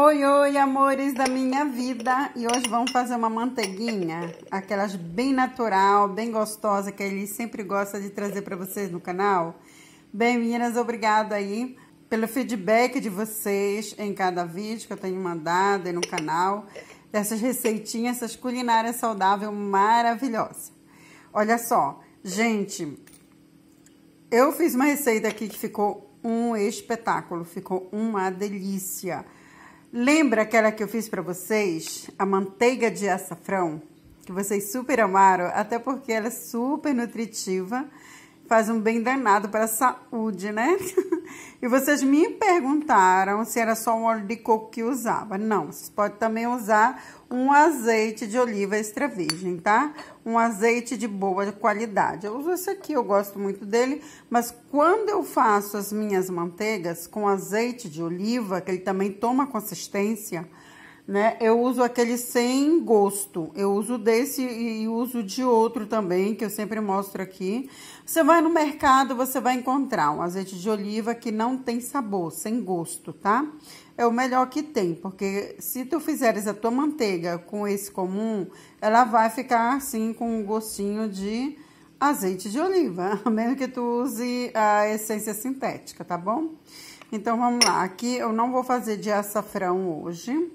Oi, oi, amores da minha vida! E hoje vamos fazer uma manteiguinha, aquelas bem natural, bem gostosa, que a sempre gosta de trazer para vocês no canal. Bem, meninas, obrigado aí pelo feedback de vocês em cada vídeo que eu tenho mandado aí no canal, dessas receitinhas, essas culinárias saudáveis maravilhosas. Olha só, gente, eu fiz uma receita aqui que ficou um espetáculo, ficou uma delícia. Lembra aquela que eu fiz para vocês, a manteiga de açafrão, que vocês super amaram, até porque ela é super nutritiva faz um bem danado para a saúde, né? e vocês me perguntaram se era só um óleo de coco que usava. Não, vocês podem também usar um azeite de oliva extra virgem, tá? Um azeite de boa qualidade. Eu uso esse aqui, eu gosto muito dele, mas quando eu faço as minhas manteigas com azeite de oliva, que ele também toma consistência, né? Eu uso aquele sem gosto. Eu uso desse e uso de outro também, que eu sempre mostro aqui. Você vai no mercado, você vai encontrar um azeite de oliva que não tem sabor, sem gosto, tá? É o melhor que tem, porque se tu fizeres a tua manteiga com esse comum, ela vai ficar assim com um gostinho de azeite de oliva, a menos que tu use a essência sintética, tá bom? Então, vamos lá. Aqui eu não vou fazer de açafrão hoje.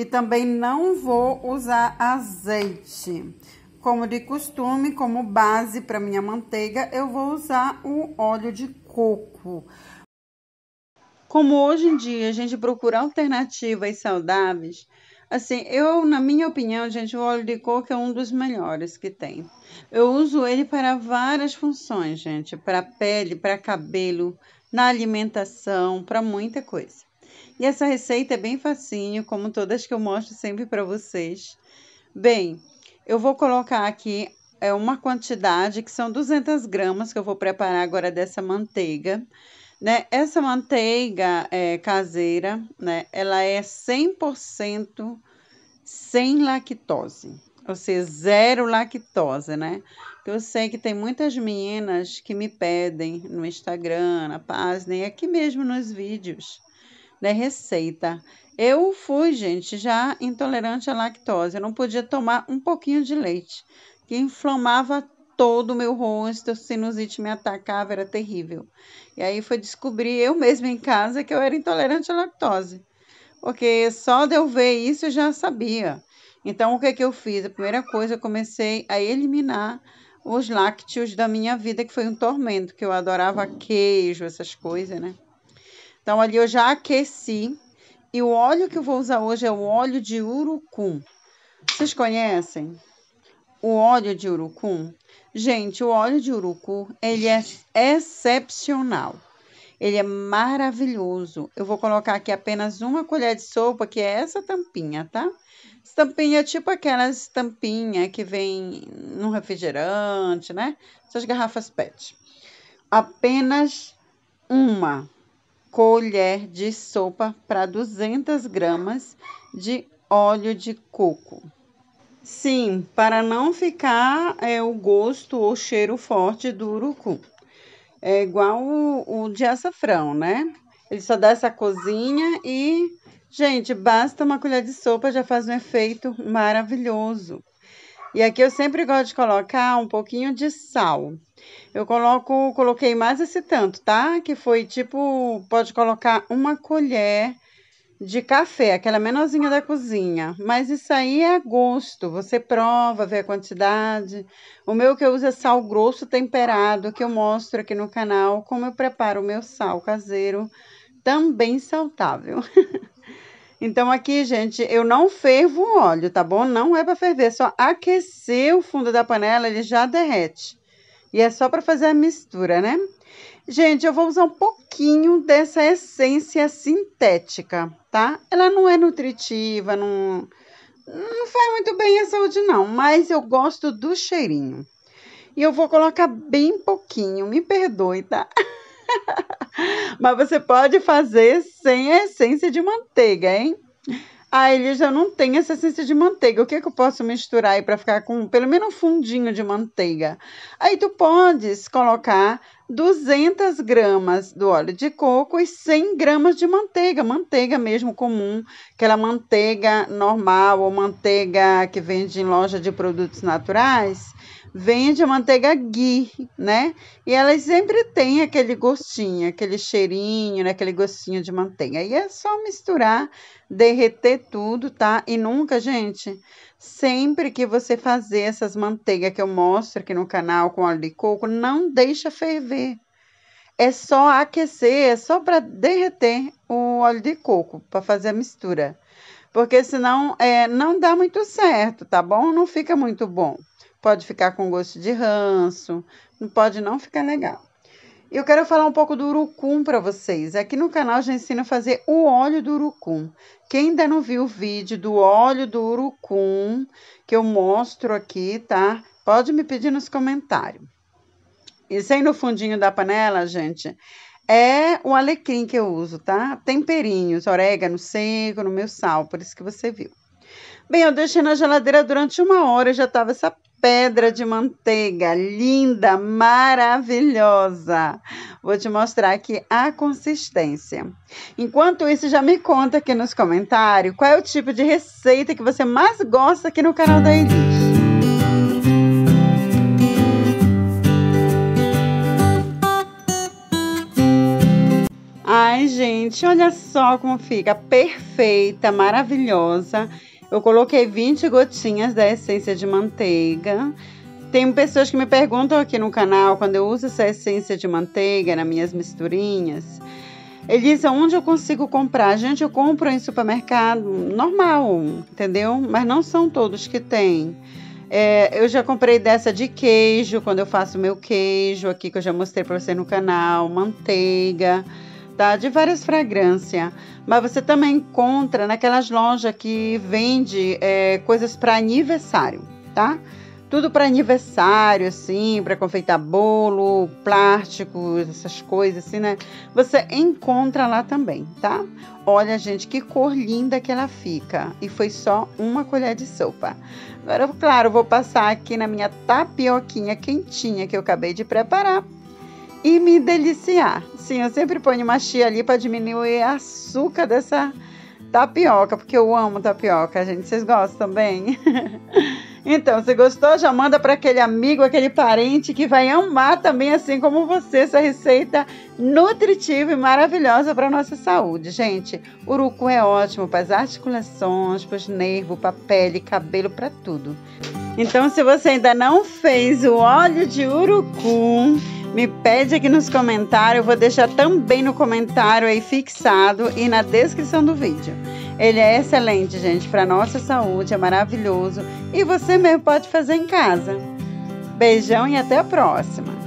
E também não vou usar azeite. Como de costume, como base para minha manteiga, eu vou usar o óleo de coco. Como hoje em dia a gente procura alternativas saudáveis, Assim, eu, na minha opinião, gente, o óleo de coco é um dos melhores que tem. Eu uso ele para várias funções, gente, para pele, para cabelo, na alimentação, para muita coisa. E essa receita é bem facinho, como todas que eu mostro sempre para vocês. Bem, eu vou colocar aqui é uma quantidade que são 200 gramas que eu vou preparar agora dessa manteiga. Né? Essa manteiga é, caseira, né? ela é 100% sem lactose, ou seja, zero lactose, né? Eu sei que tem muitas meninas que me pedem no Instagram, na página e aqui mesmo nos vídeos, da né, receita. Eu fui, gente, já intolerante à lactose. Eu não podia tomar um pouquinho de leite, que inflamava todo o meu rosto, sinusite me atacava, era terrível. E aí foi descobrir eu mesma em casa que eu era intolerante à lactose. Porque só de eu ver isso eu já sabia. Então, o que é que eu fiz? A primeira coisa, eu comecei a eliminar os lácteos da minha vida, que foi um tormento, que eu adorava queijo, essas coisas, né? Então, ali eu já aqueci. E o óleo que eu vou usar hoje é o óleo de urucum. Vocês conhecem o óleo de urucum? Gente, o óleo de urucum, ele é excepcional. Ele é maravilhoso. Eu vou colocar aqui apenas uma colher de sopa, que é essa tampinha, tá? Essa tampinha é tipo aquelas tampinhas que vem no refrigerante, né? Essas garrafas PET. Apenas uma colher de sopa para 200 gramas de óleo de coco. Sim, para não ficar é, o gosto ou cheiro forte do urucu. É igual o, o de açafrão, né? Ele só dá essa cozinha e, gente, basta uma colher de sopa já faz um efeito maravilhoso. E aqui eu sempre gosto de colocar um pouquinho de sal. Eu coloco, coloquei mais esse tanto, tá? Que foi tipo, pode colocar uma colher de café, aquela menorzinha da cozinha. Mas isso aí é a gosto, você prova, vê a quantidade. O meu que eu uso é sal grosso temperado, que eu mostro aqui no canal como eu preparo o meu sal caseiro, também saudável. Então aqui, gente, eu não fervo o óleo, tá bom? Não é para ferver, só aquecer o fundo da panela, ele já derrete. E é só para fazer a mistura, né? Gente, eu vou usar um pouquinho dessa essência sintética, tá? Ela não é nutritiva, não, não faz muito bem à saúde, não, mas eu gosto do cheirinho. E eu vou colocar bem pouquinho, me perdoe, tá? Mas você pode fazer sem a essência de manteiga, hein? Ah, ele já não tem essa essência de manteiga. O que, é que eu posso misturar aí para ficar com pelo menos um fundinho de manteiga? Aí tu podes colocar 200 gramas do óleo de coco e 100 gramas de manteiga, manteiga mesmo comum, aquela manteiga normal ou manteiga que vende em loja de produtos naturais, vende a manteiga ghee, né? E ela sempre tem aquele gostinho, aquele cheirinho, né? aquele gostinho de manteiga. E é só misturar, derreter tudo, tá? E nunca, gente, Sempre que você fazer essas manteigas que eu mostro aqui no canal com óleo de coco, não deixa ferver. É só aquecer, é só para derreter o óleo de coco, para fazer a mistura. Porque senão é, não dá muito certo, tá bom? Não fica muito bom. Pode ficar com gosto de ranço, pode não ficar legal. Eu quero falar um pouco do urucum para vocês. Aqui no canal já ensino a fazer o óleo do urucum. Quem ainda não viu o vídeo do óleo do urucum que eu mostro aqui, tá? Pode me pedir nos comentários. Isso aí no fundinho da panela, gente, é o alecrim que eu uso, tá? Temperinhos, orégano seco, no meu sal, por isso que você viu. Bem, eu deixei na geladeira durante uma hora e já tava essa pedra de manteiga, linda, maravilhosa. Vou te mostrar aqui a consistência. Enquanto isso, já me conta aqui nos comentários qual é o tipo de receita que você mais gosta aqui no canal da Elis. Ai, gente, olha só como fica perfeita, maravilhosa eu coloquei 20 gotinhas da essência de manteiga. Tem pessoas que me perguntam aqui no canal quando eu uso essa essência de manteiga nas minhas misturinhas. Elisa, onde eu consigo comprar? Gente, eu compro em supermercado normal, entendeu? Mas não são todos que tem. É, eu já comprei dessa de queijo, quando eu faço meu queijo aqui, que eu já mostrei para você no canal, manteiga de várias fragrâncias. Mas você também encontra naquelas lojas que vende é, coisas para aniversário, tá? Tudo para aniversário, assim, para confeitar bolo, plásticos, essas coisas, assim, né? Você encontra lá também, tá? Olha, gente, que cor linda que ela fica. E foi só uma colher de sopa. Agora, claro, vou passar aqui na minha tapioquinha quentinha que eu acabei de preparar e me deliciar. Sim, eu sempre ponho uma chia ali para diminuir o açúcar dessa tapioca, porque eu amo tapioca, gente. Vocês gostam também? então, se gostou, já manda para aquele amigo, aquele parente que vai amar também, assim como você, essa receita nutritiva e maravilhosa para nossa saúde, gente. Urucu é ótimo para as articulações, para os nervos, para a pele, cabelo, para tudo. Então, se você ainda não fez o óleo de urucum, me pede aqui nos comentários, eu vou deixar também no comentário aí fixado e na descrição do vídeo. Ele é excelente, gente, para nossa saúde, é maravilhoso e você mesmo pode fazer em casa. Beijão e até a próxima!